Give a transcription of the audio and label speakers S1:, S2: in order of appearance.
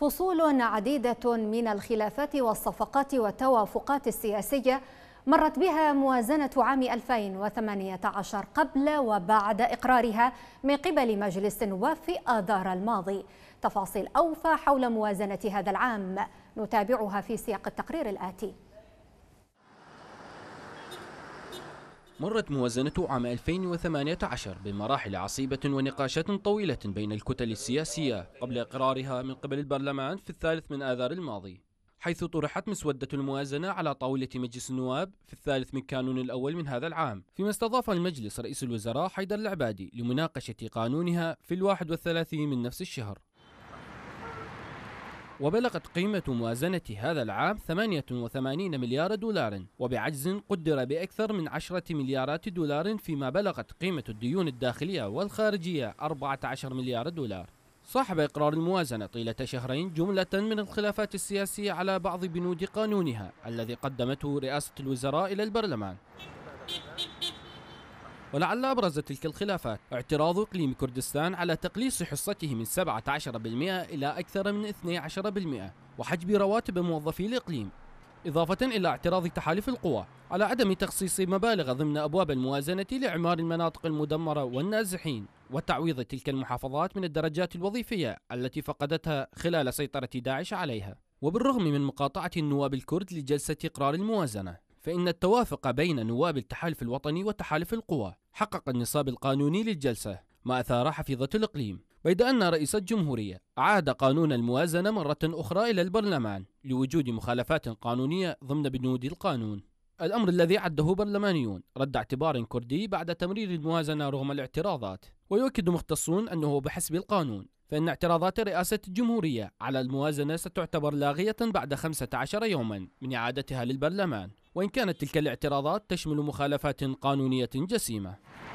S1: فصول عديدة من الخلافات والصفقات والتوافقات السياسية مرت بها موازنة عام 2018 قبل وبعد إقرارها من قبل مجلس النواب في آذار الماضي تفاصيل أوفى حول موازنة هذا العام نتابعها في سياق التقرير الآتي
S2: مرت موازنة عام 2018 بمراحل عصيبة ونقاشات طويلة بين الكتل السياسية قبل إقرارها من قبل البرلمان في الثالث من آذار الماضي حيث طرحت مسودة الموازنة على طاولة مجلس النواب في الثالث من كانون الأول من هذا العام فيما استضاف المجلس رئيس الوزراء حيدر العبادي لمناقشة قانونها في الواحد والثلاثين من نفس الشهر وبلغت قيمة موازنة هذا العام 88 مليار دولار وبعجز قدر بأكثر من 10 مليارات دولار فيما بلغت قيمة الديون الداخلية والخارجية 14 مليار دولار صاحب إقرار الموازنة طيلة شهرين جملة من الخلافات السياسية على بعض بنود قانونها الذي قدمته رئاسة الوزراء إلى البرلمان ولعل أبرز تلك الخلافات اعتراض إقليم كردستان على تقليص حصته من 17% إلى أكثر من 12% وحجب رواتب موظفي الإقليم إضافة إلى اعتراض تحالف القوى على عدم تخصيص مبالغ ضمن أبواب الموازنة لإعمار المناطق المدمرة والنازحين وتعويض تلك المحافظات من الدرجات الوظيفية التي فقدتها خلال سيطرة داعش عليها وبالرغم من مقاطعة النواب الكرد لجلسة إقرار الموازنة فإن التوافق بين نواب التحالف الوطني وتحالف القوى حقق النصاب القانوني للجلسة ما أثار حفيظة الإقليم بيد أن رئيس الجمهورية عاد قانون الموازنة مرة أخرى إلى البرلمان لوجود مخالفات قانونية ضمن بنود القانون الأمر الذي عده برلمانيون رد اعتبار كردي بعد تمرير الموازنة رغم الاعتراضات ويؤكد مختصون أنه بحسب القانون فإن اعتراضات رئاسة الجمهورية على الموازنة ستعتبر لاغية بعد 15 يوما من إعادتها للبرلمان وإن كانت تلك الاعتراضات تشمل مخالفات قانونية جسيمة